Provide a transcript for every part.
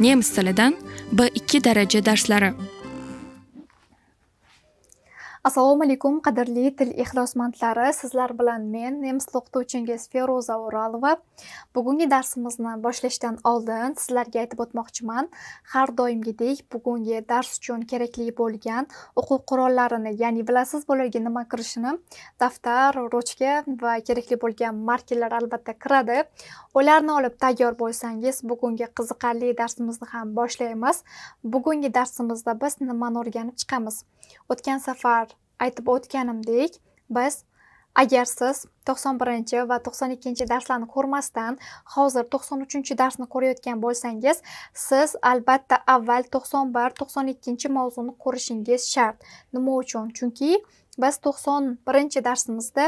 nemis tilidan b ikki daraja darslari assalomu alaykum qadrli til ixlosmandlari sizlar bilan men nemis o'qituvchingiz feruza o'rolova bugungi darsimizni boshlashdan oldin sizlarga aytib o'tmoqchiman har doimgidek bugungi dars uchun kerakli bo'lgan o'quv qurollarini ya'ni bilasiz bularga nima kirishini daftar ruchka va kerakli bo'lgan markerlar albatta kiradi ularni olib tayyor bo'lsangiz bugungi qiziqarli darsimizni ham boshlaymiz bugungi darsimizda biz nimani o'rganib chiqamiz o'tgan safar aytib o'tganimdek biz agar siz 91 va 92 darslarni ko'rmasdan hozir 93 darsni ko'rayotgan bo'lsangiz siz albatta avval to'qson 92 mavzuni ko'rishingiz shart nima uchun chunki biz to'qson birinchi darsimizda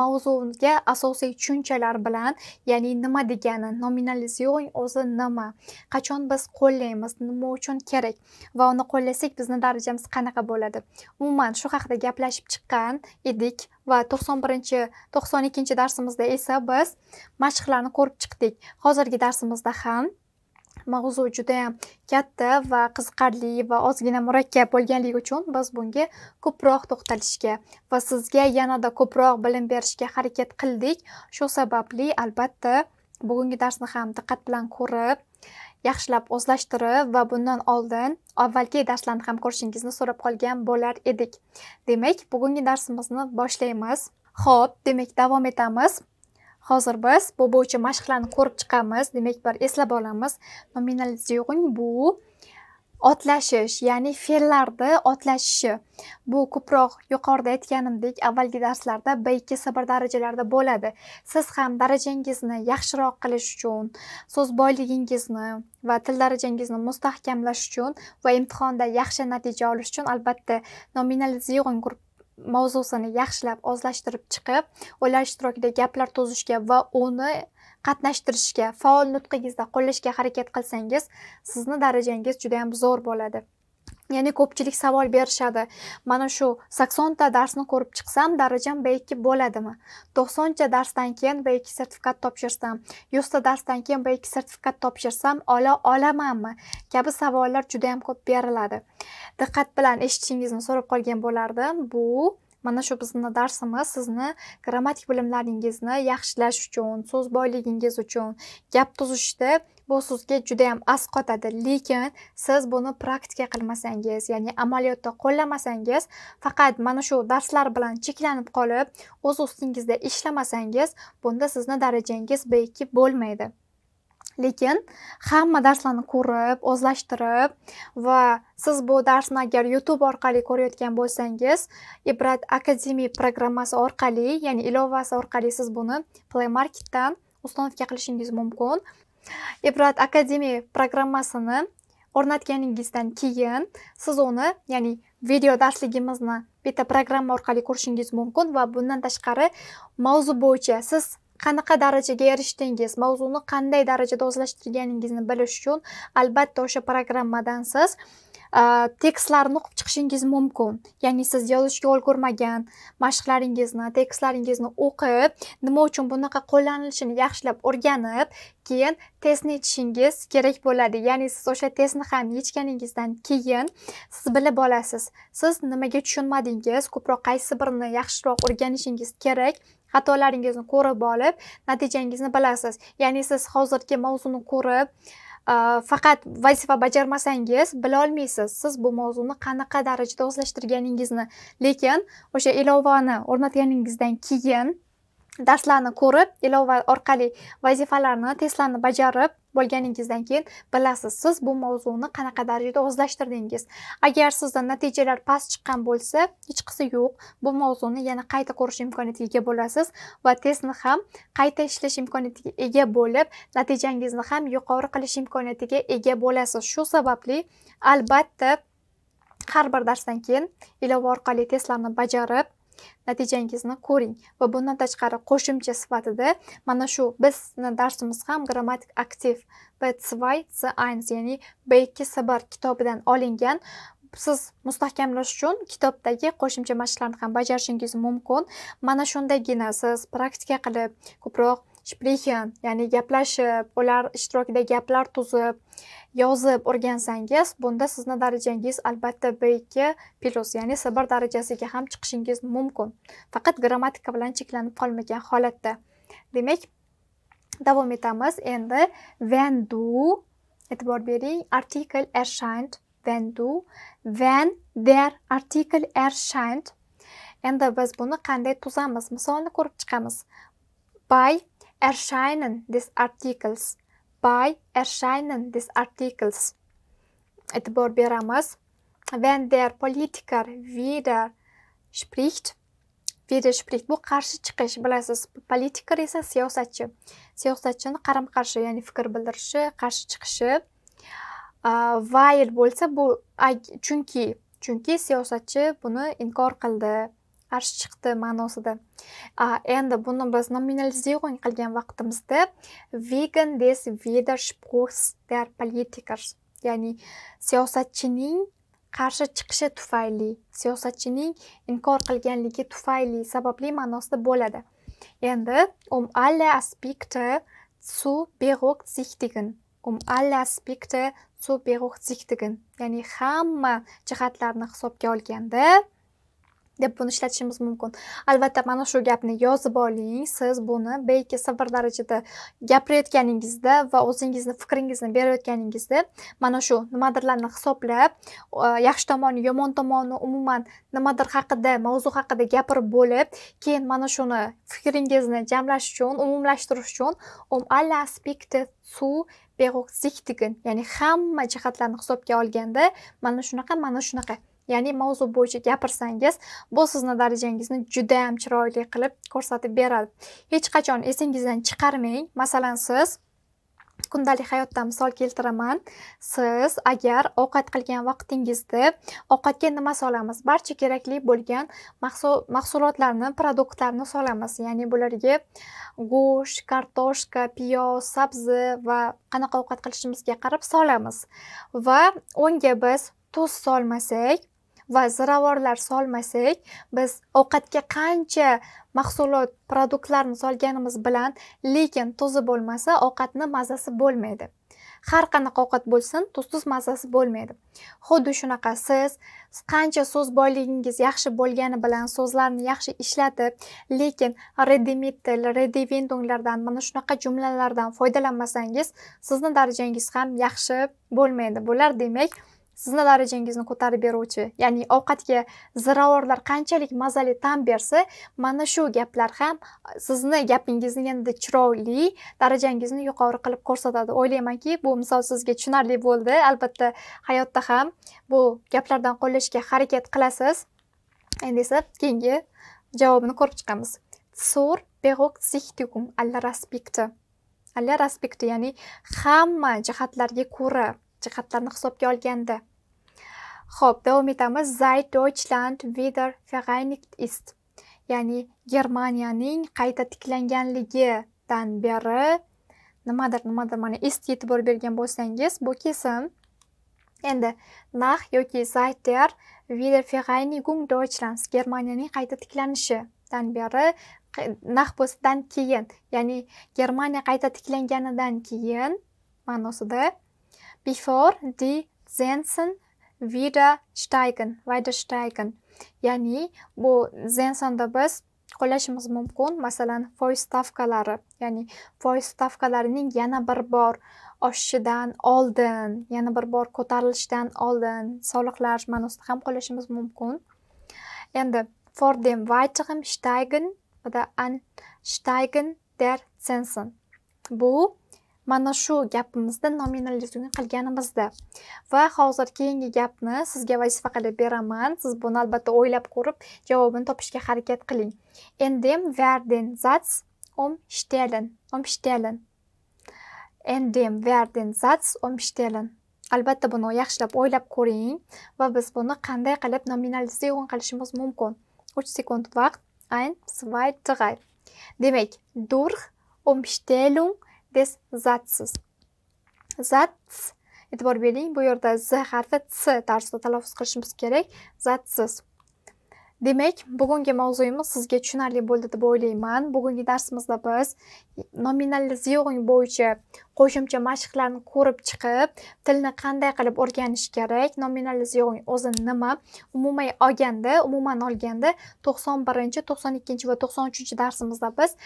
mavzuga asosiy tushunchalar bilan ya'ni nima degani nominalizion o'zi nima qachon biz qo'llaymiz nima uchun kerak va uni qo'llasak bizni darajamiz qanaqa bo'ladi umuman shu haqida gaplashib chiqqan edik va to'qson birinchi to'qson ikkinchi darsimizda esa biz mashqlarni ko'rib chiqdik hozirgi darsimizda ham mavzu judayam katta va qiziqarli va ozgina murakkab bo'lganligi uchun biz bunga ko'proq to'xtalishga va sizga yanada ko'proq bilim berishga harakat qildik shu sababli albatta bugungi darsni ham diqqat bilan ko'rib yaxshilab o'zlashtirib va bundan oldin avvalgi darslarni ham ko'rishingizni so'rab qolgan bo'lar edik demak bugungi darsimizni boshlaymiz ho'p demak davom etamiz hozir biz bu bo'yicha mashqlarni ko'rib chiqamiz demak bir eslab olamiz nominalizyugun bu otlashish ya'ni fe'llarni otlashishi bu ko'proq yuqorida aytganimdek avvalgi darslarda b ikki s bir darajalarda bo'ladi siz ham darajangizni yaxshiroq qilish uchun so'z boyligingizni va til darajangizni mustahkamlash uchun va imtihonda yaxshi natija olish uchun albatta nominal grupp mavzusini yaxshilab o'zlashtirib chiqib o'ylar ishtirokida gaplar to'zishga va uni qatnashtirishga faol nutqingizda qo'llashga harakat qilsangiz sizni darajangiz juda yam zo'r bo'ladi ya'ni ko'pchilik savol berishadi mana shu saksonta darsni ko'rib chiqsam darajam b ikki bo'ladimi to'qsoncha darsdan keyin b ikki sertifikat topshirsam yuzta darsdan keyin b ikki sertifikat topshirsam ola olamanmi kabi savollar juda yam ko'p beriladi diqqat bilan eshitishingizni so'rab qolgan bo'lardim bu mana shu bizni darsimiz sizni grammatik bilimlaringizni yaxshilash uchun so'z boyligingiz uchun gap tuzishda bu sizga juda yam asqotadi qotadi lekin siz buni praktika qilmasangiz ya'ni amaliyotda qo'llamasangiz faqat mana shu darslar bilan cheklanib qolib o'z ustingizda ishlamasangiz bunda sizni darajangiz b bo'lmaydi lekin hamma darslarni ko'rib o'zlashtirib va siz bu darsni agar youtube orqali ko'rayotgan bo'lsangiz ibrat Akademi programmasi orqali ya'ni ilovasi orqali siz buni play marketdan установка qilishingiz mumkin ibrat Akademi programmasini o'rnatganingizdan keyin siz uni ya'ni video darsligimizni bitta programma orqali ko'rishingiz mumkin va bundan tashqari mavzu bo'yicha siz qanaqa darajaga erishdingiz mavzuni qanday darajada o'zlashtirganingizni bilish uchun albatta o'sha programmadan siz tekstlarni o'qib chiqishingiz mumkin ya'ni siz yozishga ulgurmagan mashqlaringizni tekstlaringizni o'qib nima uchun bunaqa qo'llanilishini yaxshilab o'rganib keyin testni yechishingiz kerak bo'ladi ya'ni siz o'sha testni ham yechganingizdan keyin siz bilib olasiz siz nimaga tushunmadingiz ko'proq qaysi birini yaxshiroq o'rganishingiz kerak xatolaringizni ko'rib olib natijangizni bilasiz ya'ni siz hozirgi mavzuni ko'rib e, faqat vazifa bajarmasangiz bilolmaysiz siz bu mavzuni qanaqa darajada o'zlashtirganingizni lekin o'sha ilovani o'rnatganingizdan keyin darslarni ko'rib ilova orqali vazifalarni testlarni bajarib bo'lganingizdan keyin bilasiz siz bu mavzuni qanaqa darajada o'zlashtirdingiz agar sizda natijalar past chiqqan bo'lsa hechqisi yo'q bu mavzuni yana qayta ko'rish imkoniyatiga ega bo'lasiz va testni ham qayta ishlash imkoniyatiga ega bo'lib natijangizni ham yuqori qilish imkoniyatiga ega bo'lasiz shu sababli albatta har bir darsdan keyin ilova orqali testlarni bajarib natijangizni ko'ring va bundan tashqari qo'shimcha sifatida mana shu bizni darsimiz ham grammatik aktiv b2 c1 ya'ni b2 c1 kitobidan olingan siz mustahkamlash uchun kitobdagi qo'shimcha mashqlarni ham bajarishingiz mumkin mana shundagina siz praktika qilib ko'proq shplihi ya'ni gaplashib ular ishtirokida gaplar tuzib yozib o'rgansangiz bunda sizni darajangiz albatta b2 plyus ya'ni s bir darajasiga ham chiqishingiz mumkin faqat grammatika bilan cheklanib qolmagan holatda demak davom etamiz endi when do e'tibor bering article erscheint when do when der article erscheint endi biz buni qanday tuzamiz misolni ko'rib chiqamiz by erscheinen des artikels bei erscheinen des artikels e'tibor beramiz wenn der politiker wieder spricht widerspricht bu qarshi chiqish bilasiz politiker esa siyosatchi siyosatchini qarama qarshi ya'ni fikr bildirishi qarshi chiqishi vayl bo'lsa bu chunki chunki siyosatchi buni inkor qildi qarshi chiqdi ma'nosida endi buni biz nominalizirung qilgan vaqtimizda vegan des widerspruchs der politikers ya'ni siyosatchining qarshi chiqishi tufayli siyosatchining inkor qilganligi tufayli sababli ma'nosida bo'ladi endi um alle aspekte zu berücksichtigen um alle aspekte zu berücksichtigen ya'ni hamma jihatlarni hisobga olganda deb buni ishlatishimiz mumkin albatta mana shu gapni yozib oling siz buni belki bir darajada gapirayotganingizda va o'zingizni fikringizni berayotganingizda mana shu nimadirlarni hisoblab yaxshi tomoni yomon tomoni umuman nimadir haqida mavzu haqida gapirib bo'lib keyin mana shuni fikringizni jamlash uchun umumlashtirish uchun um aspekti su ya'ni hamma jihatlarni hisobga olganda mana shunaqa mana shunaqa ya'ni mavzu bo'yicha gapirsangiz bu sizni darajangizni judayam chiroyli qilib ko'rsatib beradi hech qachon esingizdan chiqarmang masalan siz kundalik hayotdan misol keltiraman siz agar ovqat qilgan vaqtingizda ovqatga nima solamiz barcha kerakli bo'lgan mahsulotlarni produktlarni solamiz ya'ni bularga go'sht kartoshka piyoz sabzi va qanaqa ovqat qilishimizga qarab solamiz va unga biz tuz solmasak va ziravorlar solmasak biz ovqatga qancha mahsulot produktlarni solganimiz bilan lekin tuzi bo'lmasa ovqatni mazasi bo'lmaydi har qanaqa ovqat bo'lsin tuzsiz mazasi bo'lmaydi xuddi shunaqa siz qancha so'z boyligingiz yaxshi bo'lgani bilan so'zlarni yaxshi ishlatib lekin redimitl redivendunglardan mana shunaqa jumlalardan foydalanmasangiz sizni darajangiz ham yaxshi bo'lmaydi bular demak sizni darajangizni ko'tarib beruvchi ya'ni ovqatga ziravorlar qanchalik mazali ta'm bersa mana shu gaplar ham sizni gapingizni yanada chiroyli darajangizni yuqori qilib ko'rsatadi o'ylaymanki bu misol sizga tushunarli bo'ldi albatta hayotda ham bu gaplardan qo'llashga harakat qilasiz endi esa keyingi javobini ko'rib chiqamiz tsur alla raspekti alla raspekti ya'ni hamma jihatlarga ko'ra jihatlarni hisobga olganda ho'p davom etamiz zayd deutschland wieder vereinigt ist ya'ni germaniyaning qayta tiklanganligidan beri nimadir nimadir mana ist e'tibor bergan bo'lsangiz bu kesim endi nach yoki seit der wieder vereinigung deutschlands germaniyaning qayta tiklanishidan beri nah bo'lsa dan keyin ya'ni germaniya qayta tiklanganidan keyin ma'nosida bevor die Zinsen wieder steigen, weiter steigen. Ya'ni bu zen biz qo'llashimiz mumkin masalan foiz stavkalari ya'ni foiz stavkalarining yana bir bor oshishidan oldin yana bir bor ko'tarilishidan oldin soliqlar ma'nosida ham qo'llashimiz mumkin endi for dem weiteren steigen oder an steigen der zinsen bu mana shu gapimizda nominalizmni qilganimizda va hozir keyingi gapni sizga vazifa qilib beraman siz buni albatta o'ylab ko'rib javobini topishga harakat qiling in dem werden satz umstellen umstellen in dem werden satz umstellen albatta buni yaxshilab o'ylab ko'ring va biz buni qanday qilib nominalizion qilishimiz mumkin 3 sekund vaqt 1 2 3 demak durch umstellung des zatsiz zats e'tibor bering bu yerda z harfi c tarzida talaffuz qilishimiz kerak zatsiz demak bugungi mavzuyimiz sizga tushunarli bo'ldi deb o'ylayman bugungi darsimizda biz nominalizering bo'yicha qo'shimcha mashqlarni ko'rib chiqib tilni qanday qilib o'rganish kerak nominalizering o'zi nima umuman olganda umuman olganda 91 birinchi 92 ikkinchi va 93 uchinchi darsimizda biz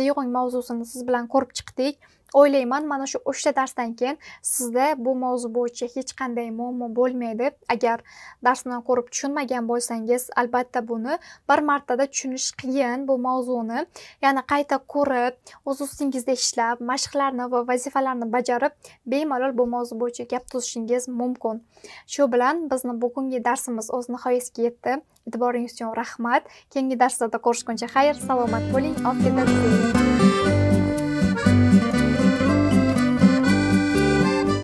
ziyoğun mavzusini siz bilan ko'rib chiqdik o'ylayman mana shu uchta darsdan keyin sizda bu mavzu bo'yicha hech qanday muammo bo'lmaydi agar darsni ko'rib tushunmagan bo'lsangiz albatta buni bir martada tushunish qiyin bu mavzuni yana qayta ko'rib o'z ustingizda ishlab mashqlarni va vazifalarni bajarib bemalol bu mavzu bo'yicha gap tuzishingiz mumkin shu bilan bizni bugungi darsimiz o'z nihoyasiga yetdi e'tiboringiz uchun rahmat keyingi darslarda ko'rishguncha xayr salomat bo'ling